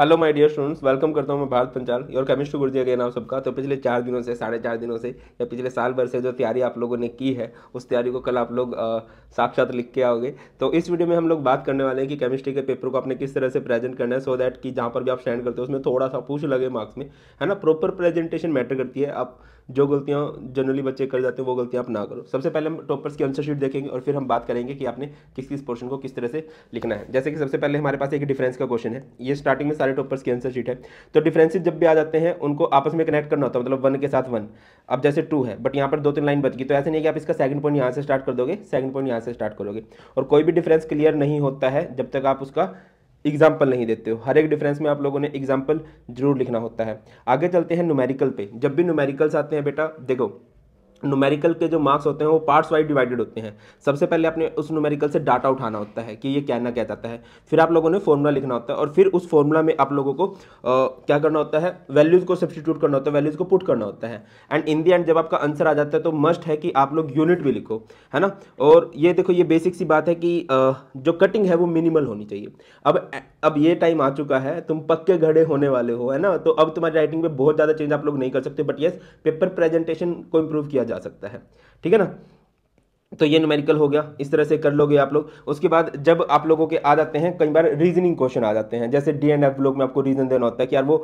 Hello my dear students welcome करता हूं मैं भारत पंचाल और केमिस्ट्री गुरुजी अगेन आप सबका तो पिछले चार दिनों से साढ़े चार दिनों से या पिछले साल भर से जो तैयारी आप लोगों ने की है उस तैयारी को कल आप लोग साक्षात लिख के आओगे तो इस वीडियो में हम लोग बात करने वाले हैं कि केमिस्ट्री के पेपर को आपने किस तरह से प्रेजेंट करना है सो so दैट कि जहाँ पर भी आप सेंड करते हो उसमें थोड़ा सा पूछ लगे मार्क्स में है ना प्रॉपर प्रेजेंटेशन मैटर करती है आप जो गलतियाँ जनरली बच्चे कर जाते हैं वो गलतियाँ आप ना करो सबसे पहले हम टॉपर्स की आंसर शीट देखेंगे और फिर हम बात करेंगे कि आपने किस किस पोर्शन को किस तरह से लिखना है जैसे कि सबसे पहले हमारे पास एक डिफरेंस का क्वेश्चन है ये स्टार्टिंग में सारे टॉपर्स की आंसर शीट है तो डिफरेंसेज जब भी आ जाते हैं उनको आपस में कनेक्ट करना होता है मतलब वन के साथ वन अब जैसे टू है बट यहाँ पर दो तीन लाइन बच गई तो ऐसे नहीं कि आप इसका सेकंड पॉइंट यहाँ से स्टार्ट कर दोगे सेकंड पॉइंट यहाँ से स्टार्ट करोगे और कोई भी डिफरेंस क्लियर नहीं होता है जब तक आप उसका एग्जाम्पल नहीं देते हो हर एक डिफरेंस में आप लोगों ने एग्जाम्पल जरूर लिखना होता है आगे चलते हैं न्यूमेरिकल पे जब भी न्यूमेरिकल्स आते हैं बेटा देखो नुमेरिकल के जो मार्क्स होते हैं वो पार्ट्स वाइज डिवाइडेड होते हैं सबसे पहले आपने उस नुमेरिकल से डाटा उठाना होता है कि ये क्या ना क्या जाता है फिर आप लोगों ने फॉर्मूला लिखना होता है और फिर उस फॉर्मूला में आप लोगों को आ, क्या करना होता है वैल्यूज़ को सब्सटीट्यूट करना होता है वैल्यूज़ को पुट करना होता है एंड इन दी एंड जब आपका आंसर आ जाता है तो मस्ट है कि आप लोग यूनिट भी लिखो है ना और ये देखो ये बेसिक सी बात है कि आ, जो कटिंग है वो मिनिमल होनी चाहिए अब अब ये टाइम आ चुका है तुम पक्के घड़े होने वाले हो है ना तो अब तुम्हारी राइटिंग में बहुत ज़्यादा चेंज आप लोग नहीं कर सकते बट येस पेपर प्रेजेंटेशन को इम्प्रूव किया जा सकता है ठीक है ना तो ये न्यूमेरिकल हो गया इस तरह से कर लोगे आप लोग उसके बाद जब आप लोगों के आ जाते हैं कई बार रीजनिंग क्वेश्चन आ जाते हैं जैसे डी एंड एफ ब्लॉक में आपको रीजन देना होता है कि यार वो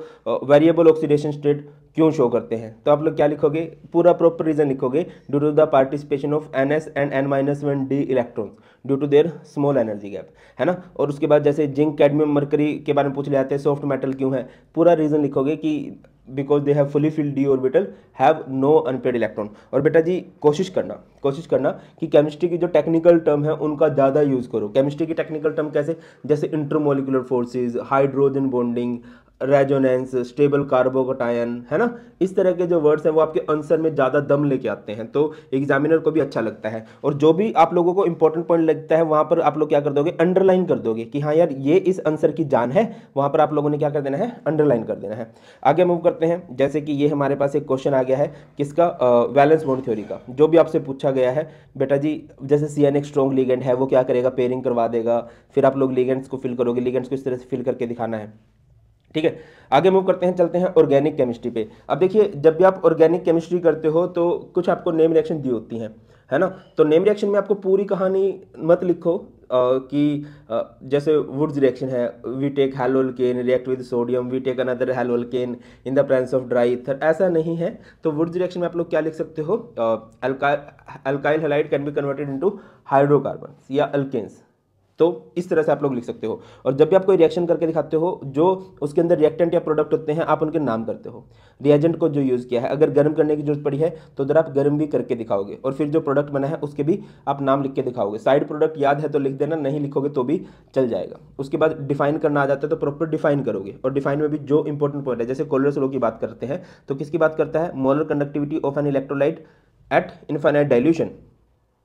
वेरिएबल ऑक्सीडेशन स्टेट क्यों शो करते हैं तो आप लोग क्या लिखोगे पूरा प्रॉपर रीजन लिखोगे due to the participation of n s and n minus one d electrons due to their small energy gap है ना और उसके बाद जैसे जिंक कैडमियम मरकरी के बारे में पूछ ले जाते हैं सॉफ्ट मेटल क्यों है पूरा रीजन लिखोगे कि because they have fully filled d orbital have no unpaid electron और बेटा जी कोशिश करना कोशिश करना कि केमिस्ट्री की जो टेक्निकल टर्म है उनका ज़्यादा यूज़ करो केमिस्ट्री की टेक्निकल टर्म कैसे जैसे intermolecular forces hydrogen bonding resonance stable carbocation है ना इस तरह के जो वर्ड्स हैं वो आपके आंसर में ज़्यादा दम लेके आते हैं तो एग्जामिनर को भी अच्छा लगता है और जो भी आप लोगों को इंपॉर्टेंट पॉइंट लगता है वहाँ पर आप लोग क्या कर दोगे अंडरलाइन कर दोगे कि हाँ यार ये इस आंसर की जान है वहाँ पर आप लोगों ने क्या कर देना है अंडरलाइन कर देना है आगे मूव करते हैं जैसे कि ये हमारे पास एक क्वेश्चन आ गया है किसका वैलेंस बॉन्ड थ्योरी का जो भी आपसे पूछा गया है बेटा जी जैसे सी एन लीगेंड है वो क्या करेगा पेयरिंग करवा देगा फिर आप लोग लीगेंट्स को फिल करोगे लीगेंट्स को इस तरह से फिल करके दिखाना है ठीक है आगे मूव करते हैं चलते हैं ऑर्गेनिक केमिस्ट्री पे अब देखिए जब भी आप ऑर्गेनिक केमिस्ट्री करते हो तो कुछ आपको नेम रिएक्शन दी होती हैं है ना तो नेम रिएक्शन में आपको पूरी कहानी मत लिखो आ, कि आ, जैसे वुड्स रिएक्शन है we take haloalkane react with sodium we take another haloalkane in the presence of dry ether ऐसा नहीं है तो वुड्स रिएक्शन में आप लोग क्या लिख सकते हो alkyl halide can be converted into hydrocarbon या अल्केन्स तो इस तरह से आप लोग लिख सकते हो और जब भी आप कोई रिएक्शन करके दिखाते हो जो उसके अंदर रिएक्टेंट या प्रोडक्ट होते हैं आप उनके नाम करते हो रिएजेंट को जो यूज़ किया है अगर गर्म करने की जरूरत पड़ी है तो उधर आप गर्म भी करके दिखाओगे और फिर जो प्रोडक्ट बना है उसके भी आप नाम लिख के दिखाओगे साइड प्रोडक्ट याद है तो लिख देना नहीं लिखोगे तो भी चल जाएगा उसके बाद डिफाइन करना आ जाता है तो प्रॉपर डिफाइन करोगे और डिफाइन में भी जो इंपॉर्टेंट पॉइंट है जैसे कोलर लो की बात करते हैं तो किसकी बात करता है molar conductivity of an electrolyte at infinite dilution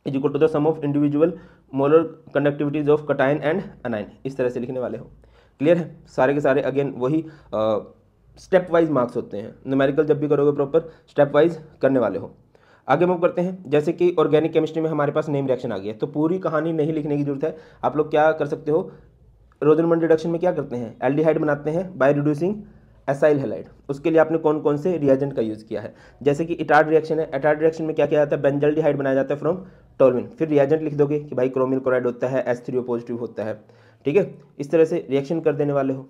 is equal to the sum of individual molar conductivities of cation and anion इस तरह से लिखने वाले हो क्लियर है सारे के सारे अगेन वही स्टेप वाइज मार्क्स होते हैं न्यूमेरिकल जब भी करोगे प्रॉपर स्टेप वाइज करने वाले हो आगे मूव करते हैं जैसे कि ऑर्गेनिक केमिस्ट्री में हमारे पास नेम रिएक्शन आ गया तो पूरी कहानी नहीं लिखने की जरूरत है आप लोग क्या कर सकते हो रोजनमंड रिडक्शन में क्या करते हैं एल्डिहाइड बनाते हैं बाय रिड्यूसिंग एसाइल हेलाइड उसके लिए आपने कौन कौन से रिएजेंट का यूज़ किया है जैसे कि इटार्ड रिएक्शन है एटार्ड रिएक्शन में क्या किया जाता है बेंजल्डिहाइड बनाया जाता है फ्रॉम टॉर्मिन फिर रिएजेंट लिख दोगे कि भाई क्रोमिल क्लोराइड होता है एस थ्री पॉजिटिव होता है ठीक है इस तरह से रिएक्शन कर देने वाले हो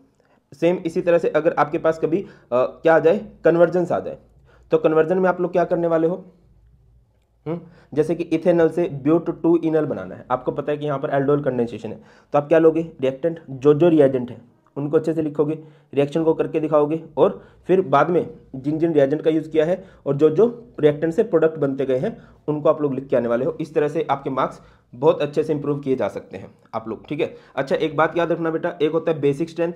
सेम इसी तरह से अगर आपके पास कभी आ, क्या आ जाए कन्वर्जेंस आ जाए तो कन्वर्जन में आप लोग क्या करने वाले हो हुँ? हम्म, जैसे कि इथेनल से ब्यूट टू इनल बनाना है आपको पता है कि यहाँ पर एल्डोल कंडेंसेशन है तो आप क्या लोगे रिएक्टेंट जो जो रिएजेंट है उनको अच्छे से लिखोगे रिएक्शन को करके दिखाओगे और फिर बाद में जिन जिन रिएजेंट का यूज़ किया है और जो जो रिएक्टेंट से प्रोडक्ट बनते गए हैं उनको आप लोग लिख के आने वाले हो इस तरह से आपके मार्क्स बहुत अच्छे से इंप्रूव किए जा सकते हैं आप लोग ठीक है अच्छा एक बात याद रखना बेटा एक होता है बेसिक स्ट्रेंथ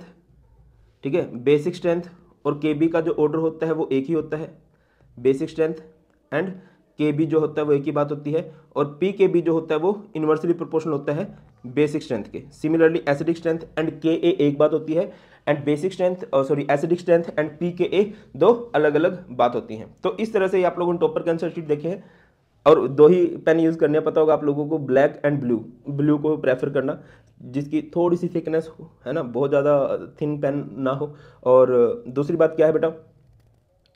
ठीक है बेसिक स्ट्रेंथ और के का जो ऑर्डर होता है वो एक ही होता है basic strength and K B जो होता है वो एक ही बात होती है और पी के बी जो होता है वो इन्वर्सली प्रोपोर्शनल होता है बेसिक स्ट्रेंथ के similarly acidic strength and K A एक बात होती है and basic strength sorry acidic strength and P K A दो अलग अलग बात होती हैं तो इस तरह से आप लोगों ने टॉपर कैंसर शीट देखे हैं और दो ही पेन यूज़ करने पता होगा आप लोगों को ब्लैक एंड ब्लू ब्लू को प्रेफर करना जिसकी थोड़ी सी थिकनेस हो है ना बहुत ज़्यादा थिन पेन ना हो और दूसरी बात क्या है बेटा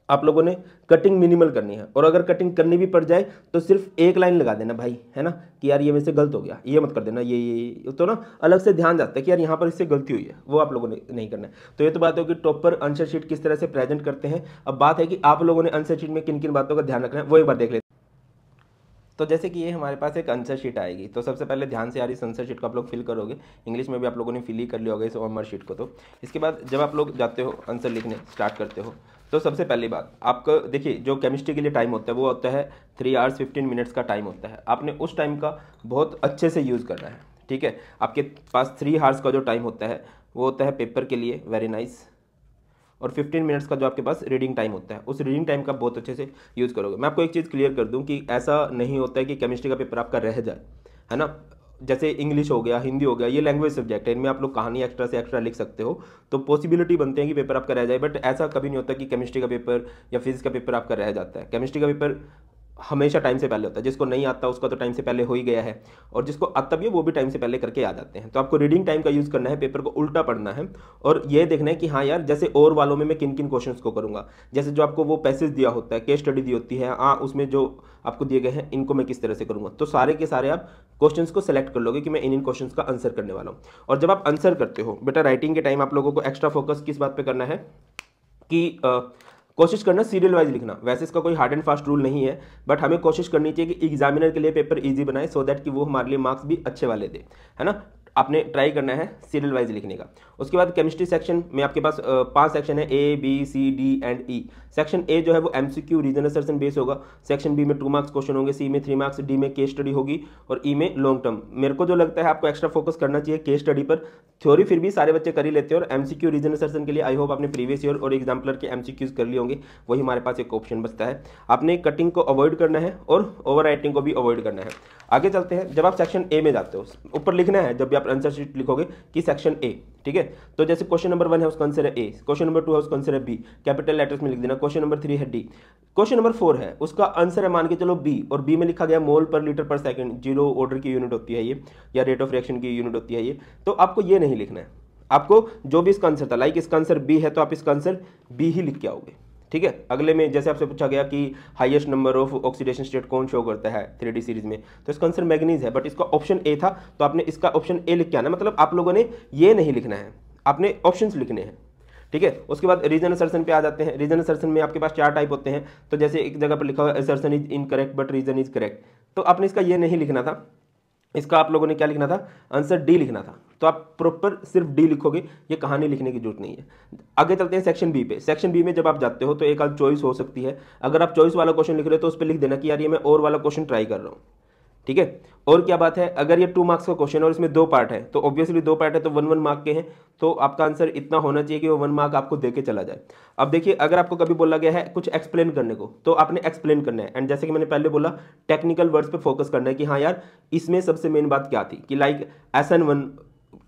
आप लोगों ने कटिंग मिनिमल करनी है और अगर कटिंग करनी भी पड़ जाए तो सिर्फ एक लाइन लगा देना भाई है ना कि यार ये मेरे से गलत हो गया ये मत कर देना ये ये तो ना अलग से ध्यान जाता है कि यार यहाँ पर इससे गलती हुई है वो आप लोगों ने नहीं करना है तो ये तो बात होगी टॉप पर आंसर शीट किस तरह से प्रेजेंट करते हैं अब बात है कि आप लोगों ने आंसर शीट में किन किन बातों का ध्यान रखना है वो एक बार देख लेते तो जैसे कि ये हमारे पास एक आंसर शीट आएगी तो सबसे पहले ध्यान से यार इस आंसर शीट को आप लोग फिल करोगे इंग्लिश में भी आप लोगों ने फिल ही कर लिया होगा इस होमवर्क शीट को तो इसके बाद जब आप लोग जाते हो आंसर लिखने स्टार्ट करते हो तो सबसे पहली बात आपको देखिए जो केमिस्ट्री के लिए टाइम होता है वो होता है थ्री आवर्स फिफ्टीन मिनट्स का टाइम होता है आपने उस टाइम का बहुत अच्छे से यूज़ करना है ठीक है आपके पास थ्री आवर्स का जो टाइम होता है वो होता है पेपर के लिए वेरी नाइस और 15 मिनट्स का जो आपके पास रीडिंग टाइम होता है उस रीडिंग टाइम का बहुत अच्छे से यूज़ करोगे मैं आपको एक चीज़ क्लियर कर दूं कि ऐसा नहीं होता है कि केमिस्ट्री का पेपर आपका रह जाए है ना जैसे इंग्लिश हो गया हिंदी हो गया ये लैंग्वेज सब्जेक्ट है इनमें आप लोग कहानी एक्स्ट्रा से एक्स्ट्रा लिख सकते हो तो पॉसिबिलिटी बनते हैं कि पेपर आपका रह जाए बट ऐसा कभी नहीं होता कि केमिस्ट्री का पेपर या फिजिक्स का पेपर आपका रह जाता है केमिस्ट्री का पेपर हमेशा टाइम से पहले होता है जिसको नहीं आता उसका तो टाइम से पहले हो ही गया है और जिसको आता भी है वो भी टाइम से पहले करके आ जाते हैं तो आपको रीडिंग टाइम का यूज़ करना है पेपर को उल्टा पढ़ना है और ये देखना है कि हाँ यार जैसे और वालों में मैं किन किन क्वेश्चन को करूँगा जैसे जो आपको वो पैसेज दिया होता है केस स्टडी दी होती है हाँ उसमें जो आपको दिए गए हैं इनको मैं किस तरह से करूँगा तो सारे के सारे आप क्वेश्चंस को सेलेक्ट कर लोगे कि मैं इन इन क्वेश्चंस का आंसर करने वाला हूँ और जब आप आंसर करते हो बेटा राइटिंग के टाइम आप लोगों को एक्स्ट्रा फोकस किस बात पे करना है कि कोशिश करना सीरियल वाइज लिखना वैसे इसका कोई हार्ड एंड फास्ट रूल नहीं है बट हमें कोशिश करनी चाहिए कि एग्जामिनर के लिए पेपर ईजी बनाए सो दैट कि वो हमारे लिए मार्क्स भी अच्छे वाले दे है ना आपने ट्राई करना है सीरियल वाइज लिखने का उसके बाद केमिस्ट्री सेक्शन में आपके पास पांच सेक्शन है A B C D and E section A जो है वो M C Q reason assertion base होगा सेक्शन बी में टू मार्क्स क्वेश्चन होंगे सी में थ्री मार्क्स डी में के स्टडी होगी और ई e में लॉन्ग टर्म मेरे को जो लगता है आपको एक्स्ट्रा फोकस करना चाहिए के स्टडी पर थ्योरी फिर भी सारे बच्चे कर ही लेते हैं और M C Q reason assertion के लिए आई होप आपने प्रीवियस ईयर और एग्जाम्पलर के एम सी क्यूज कर लिए होंगे वही हमारे पास एक ऑप्शन बचता है आपने कटिंग को अवॉइड करना है और ओवर को भी अवॉइड करना है आगे चलते हैं जब आप सेक्शन ए में जाते हो ऊपर लिखना है जब भी आप आप आंसर शीट लिखोगे कि सेक्शन ए ठीक है तो जैसे क्वेश्चन नंबर वन है उसका आंसर है ए क्वेश्चन नंबर टू है उसका आंसर है बी कैपिटल लेटर्स में लिख देना क्वेश्चन नंबर थ्री है डी क्वेश्चन नंबर फोर है उसका आंसर है मान के चलो बी और बी में लिखा गया मोल per litre per second zero order की यूनिट होती है ये या रेट ऑफ रिएक्शन की यूनिट होती है ये तो आपको ये नहीं लिखना है आपको जो भी इसका आंसर था लाइक इसका आंसर बी है तो आप इसका आंसर बी ही लिख के आओगे ठीक है अगले में जैसे आपसे पूछा गया कि highest number of oxidation state कौन शो करता है थ्री सीरीज में तो इसका आंसर मैगनीज है बट इसका ऑप्शन ए था तो आपने इसका ऑप्शन ए लिख के आना मतलब आप लोगों ने ये नहीं लिखना है आपने ऑप्शन लिखने हैं ठीक है उसके बाद रीजन असर्सन पे आ जाते हैं रीजन असर्सन में आपके पास चार टाइप होते हैं तो जैसे एक जगह पर लिखा हुआ assertion is incorrect but reason is correct तो आपने इसका ये नहीं लिखना था इसका आप लोगों ने क्या लिखना था आंसर डी लिखना था तो आप प्रॉपर सिर्फ डी लिखोगे ये कहानी लिखने की जरूरत नहीं है आगे चलते हैं सेक्शन बी पे सेक्शन बी में जब आप जाते हो तो एक आप चॉइस हो सकती है अगर आप चॉइस वाला क्वेश्चन लिख रहे हो तो उस पर लिख देना कि यार ये मैं और वाला क्वेश्चन ट्राई कर रहा हूँ ठीक है और क्या बात है अगर ये टू मार्क्स का क्वेश्चन और इसमें दो पार्ट है तो ऑब्वियसली दो पार्ट है तो वन वन मार्क के हैं तो आपका आंसर इतना होना चाहिए कि वो वन मार्क आपको देके चला जाए अब देखिए अगर आपको कभी बोला गया है कुछ एक्सप्लेन करने को तो आपने एक्सप्लेन करना है एंड जैसे कि मैंने पहले बोला टेक्निकल वर्ड्स पर फोकस करना है कि हाँ यार इसमें सबसे मेन बात क्या थी कि लाइक एस एन वन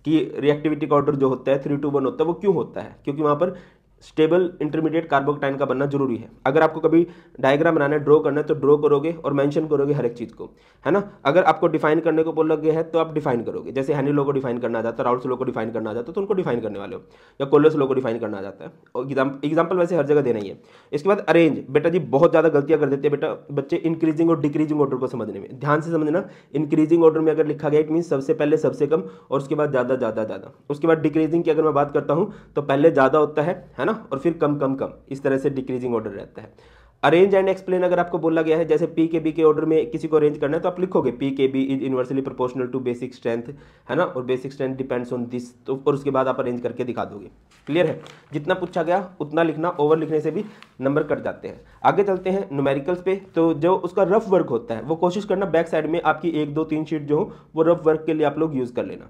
की रिएक्टिविटी का ऑर्डर जो होता है थ्री टू वन होता है वो क्यों होता है क्योंकि वहाँ पर स्टेबल इंटरमीडिएट कार्बोकटाइन का बनना जरूरी है अगर आपको कभी डायग्राम बनाना है ड्रॉ करना है तो ड्रॉ करोगे और मेंशन करोगे हर एक चीज़ को है ना अगर आपको डिफाइन करने को बोला गया है तो आप डिफाइन करोगे जैसे हैनी लो को डिफाइन करना जाता है राउल्स लो को डिफाइन करना जाता है तो उनको डिफाइन करने वाले हो या कोलस लो को डिफाइन करना जाता है और एग्जाम्पल वैसे हर जगह देना ही है इसके बाद अरेंज बेटा जी बहुत ज़्यादा गलतियाँ कर देते हैं बेटा बच्चे इंक्रीजिंग और डिक्रीजिंग ऑर्डर को समझने में ध्यान से समझना इंक्रीजिंग ऑर्डर में अगर लिखा गया इट मीन सबसे पहले सबसे कम और उसके बाद ज़्यादा ज़्यादा ज़्यादा उसके बाद डिक्रीजिंग की अगर मैं बात करता हूँ तो पहले ज़्यादा होता है है ना और फिर कम कम कम इस तरह से डिक्रीजिंग ऑर्डर रहता है अरेंज एंड एक्सप्लेन अगर आपको बोला गया है जैसे पी के बी के ऑर्डर में किसी को अरेंज करना है तो आप लिखोगे p K b is universally proportional to basic strength है ना और basic strength depends on this तो और उसके बाद आप अरेंज करके दिखा दोगे क्लियर है जितना पूछा गया उतना लिखना ओवर लिखने से भी नंबर कट जाते हैं आगे चलते हैं न्यूमेरिकल्स पे तो जो उसका रफ वर्क होता है वो कोशिश करना बैक साइड में आपकी एक दो तीन शीट जो हो वो रफ वर्क के लिए आप लोग यूज़ कर लेना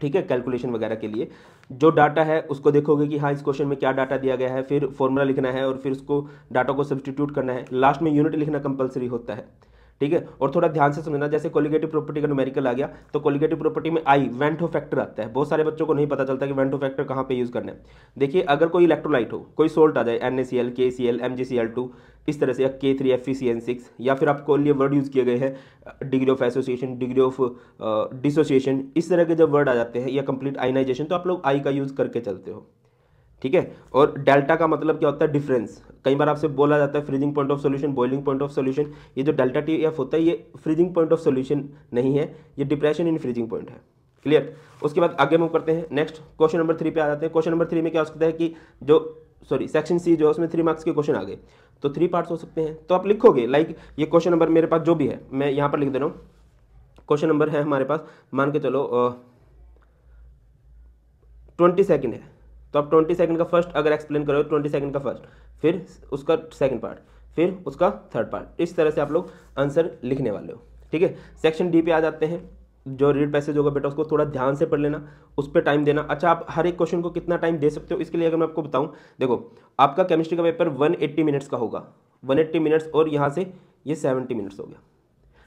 ठीक है कैलकुलेशन वगैरह के लिए जो डाटा है उसको देखोगे कि हाँ इस क्वेश्चन में क्या डाटा दिया गया है फिर फॉर्मूला लिखना है और फिर उसको डाटा को सब्सटीट्यूट करना है लास्ट में यूनिट लिखना कंपलसरी होता है ठीक है और थोड़ा ध्यान से समझना जैसे कोलिगेटिव प्रॉपर्टी का न्यूमेरिकल आ गया तो कोलिगेटिव प्रॉपर्टी में आई वेंटो फैक्टर आता है बहुत सारे बच्चों को नहीं पता चलता कि वेंटो फैक्टर कहाँ पे यूज़ करना है देखिए अगर कोई इलेक्ट्रोलाइट हो कोई सोल्ट आ जाए N A C L K C L M G C L two इस तरह से या K three F C N six या फिर आपको लिए वर्ड यूज़ किए गए हैं degree of association degree of dissociation इस तरह के जब वर्ड आ जाते हैं या कंप्लीट आइनाइजेशन तो आप लोग आई का यूज़ करके चलते हो ठीक है और डेल्टा का मतलब क्या होता है डिफरेंस कई बार आपसे बोला जाता है freezing point of solution boiling point of solution ये जो डेल्टा टी एफ होता है ये फ्रीजिंग पॉइंट ऑफ सॉल्यूशन नहीं है ये डिप्रेशन इन फ्रीजिंग पॉइंट है क्लियर उसके बाद आगे मूव करते हैं नेक्स्ट क्वेश्चन नंबर थ्री पे आ जाते हैं क्वेश्चन नंबर थ्री में क्या हो सकता है कि जो सॉरी सेक्शन सी जो है उसमें थ्री मार्क्स के क्वेश्चन आ गए तो थ्री पार्ट्स हो सकते हैं तो आप लिखोगे लाइक ये क्वेश्चन नंबर मेरे पास जो भी है मैं यहाँ पर लिख दे रहा हूँ क्वेश्चन नंबर है हमारे पास मान के चलो ट्वेंटी सेकेंड है तो आप ट्वेंटी सेकंड का फर्स्ट अगर एक्सप्लेन करो ट्वेंटी सेकंड का फर्स्ट फिर उसका सेकंड पार्ट फिर उसका थर्ड पार्ट इस तरह से आप लोग आंसर लिखने वाले हो ठीक है सेक्शन डी पे आ जाते हैं जो रीड पैसेज होगा बेटा उसको थोड़ा ध्यान से पढ़ लेना उस पर टाइम देना अच्छा आप हर एक क्वेश्चन को कितना टाइम दे सकते हो इसके लिए अगर मैं आपको बताऊं देखो आपका केमिस्ट्री का पेपर 180 मिनट्स का होगा 180 मिनट्स और यहाँ से ये 70 मिनट्स हो गया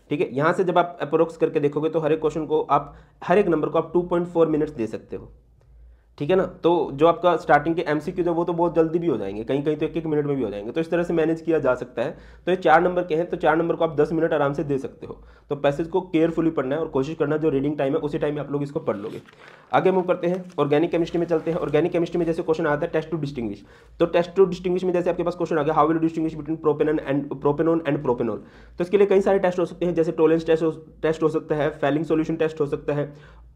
ठीक है यहाँ से जब आप अप्रोक्स करके देखोगे तो हर एक क्वेश्चन को आप हर एक नंबर को आप 2.4 मिनट्स दे सकते हो ठीक है ना तो जो आपका स्टार्टिंग के एमसीक्यू जो वो तो बहुत जल्दी भी हो जाएंगे कहीं कहीं तो एक एक मिनट में भी हो जाएंगे तो इस तरह से मैनेज किया जा सकता है तो ये चार नंबर के हैं तो चार नंबर को आप दस मिनट आराम से दे सकते हो तो पैसेज को केयरफुली पढ़ना है और कोशिश करना जो रीडिंग टाइम है उसी टाइम में आप लोग इसको पढ़ लोगे आगे मूव करते हैं ऑर्गेनिक केमिस्ट्री में चलते हैं ऑर्गेनिक केमिस्ट्री में जैसे क्वेश्चन आता है टेस्ट टू डिस्टिंग्विश तो टेस्ट टू डिस्टिंग्विश में जैसे आपके पास क्वेश्चन आ गया how will distinguish between propane and propanone and propanol तो इसके लिए कई सारे टेस्ट हो सकते हैं जैसे टोलेंस टेस्ट हो सकता है फेलिंग सोल्यूशन टेस्ट हो सकता है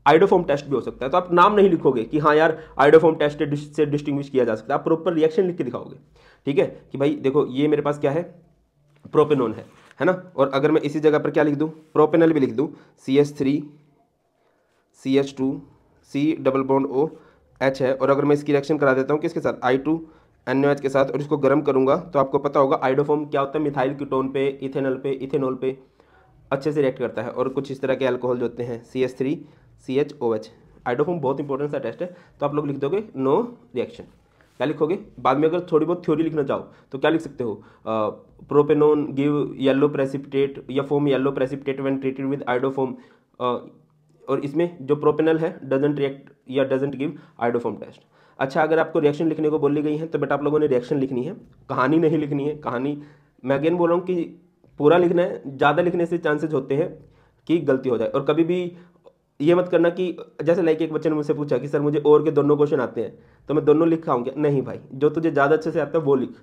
आइडोफॉर्म टेस्ट भी हो सकता है तो आप नाम नहीं लिखोगे कि हाँ यार पर टेस्ट से डिस्टिंग्विश किया जा सकता है आप प्रॉपर रिएक्शन लिख के दिखाओगे ठीक है कि भाई देखो ये मेरे पास क्या है प्रोपेनोन है है ना और अगर मैं इसी जगह पर क्या लिख दूँ प्रोपेनल भी लिख दूँ C S three C H two C double bond O H है और अगर मैं इसकी रिएक्शन करा देता हूँ किसके साथ आई टू एन एच के साथ और इसको गर्म करूँगा तो आपको पता होगा आइडोफोम क्या होता है मिथाइल कीटोन पे इथेनल पे इथेनॉल पे अच्छे से रिएक्ट करता है और कुछ इस तरह के अल्कोहल जो होते हैं C H three C H O H iodoform बहुत इंपॉर्टेंट सा टेस्ट है तो आप लोग लिख दोगे नो रिएक्शन क्या लिखोगे बाद में अगर थोड़ी बहुत थ्योरी लिखना चाहो तो क्या लिख सकते हो प्रोपेनोन गिव येलो प्रेसिपिटेट या फोम yellow precipitate when treated with iodoform और इसमें जो प्रोपेनल है डजेंट रिएक्ट या डजेंट गिव आइडोफोम टेस्ट अच्छा अगर आपको रिएक्शन लिखने को बोली गई है तो बेटा आप लोगों ने रिएक्शन लिखनी है कहानी नहीं लिखनी है कहानी मैं अगेन बोल रहा हूँ कि पूरा लिखना है ज़्यादा लिखने से चांसेज होते हैं कि गलती हो जाए और कभी भी ये मत करना कि जैसे लाइक एक बच्चे ने मुझसे पूछा कि सर मुझे और के दोनों क्वेश्चन आते हैं तो मैं दोनों लिख खाऊंगा नहीं भाई जो तुझे ज़्यादा अच्छे से आता है वो लिख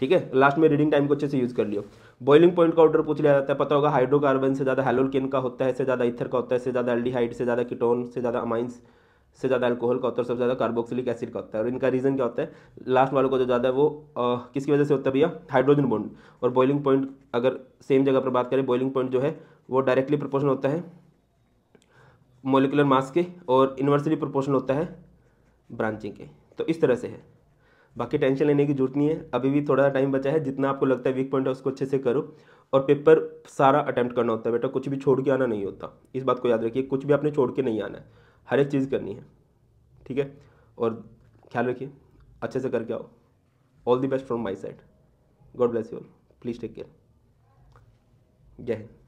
ठीक है लास्ट में रीडिंग टाइम को अच्छे से यूज़ कर लियो बॉइलिंग पॉइंट का ऑर्डर पूछ लिया जाता है पता होगा हाइड्रोकार्बन से ज़्यादा हेलोकिन का होता है इससे ज़्यादा इथर का होता है इससे ज़्यादा एल्डिहाइड से ज़्यादा कीटोन से ज़्यादा अमाइंस से ज़्यादा अल्कोहल का होता है सबसे ज़्यादा कार्बोक्सिलिक एसिड का होता है और इनका रीज़न क्या होता है लास्ट वालों का जो ज़्यादा है वो आ, किसकी वजह से होता है भैया हाइड्रोजन बॉन्ड और बॉइलिंग पॉइंट अगर सेम जगह पर बात करें बॉइलिंग पॉइंट जो है वो डायरेक्टली प्रपोर्शनल होता है मोलिकुलर मास के और इन्वर्सली प्रोपोर्शनल होता है ब्रांचिंग के तो इस तरह से है बाकी टेंशन लेने की जरूरत नहीं है अभी भी थोड़ा टाइम बचा है जितना आपको लगता है वीक पॉइंट है उसको अच्छे से करो और पेपर सारा अटैम्प्ट करना होता है बेटा कुछ भी छोड़ के आना नहीं होता इस बात को याद रखिए कुछ भी आपने छोड़ के नहीं आना है हर एक चीज़ करनी है ठीक है और ख्याल रखिए अच्छे से करके आओ all the best from my side God bless you all please take care जय हिंद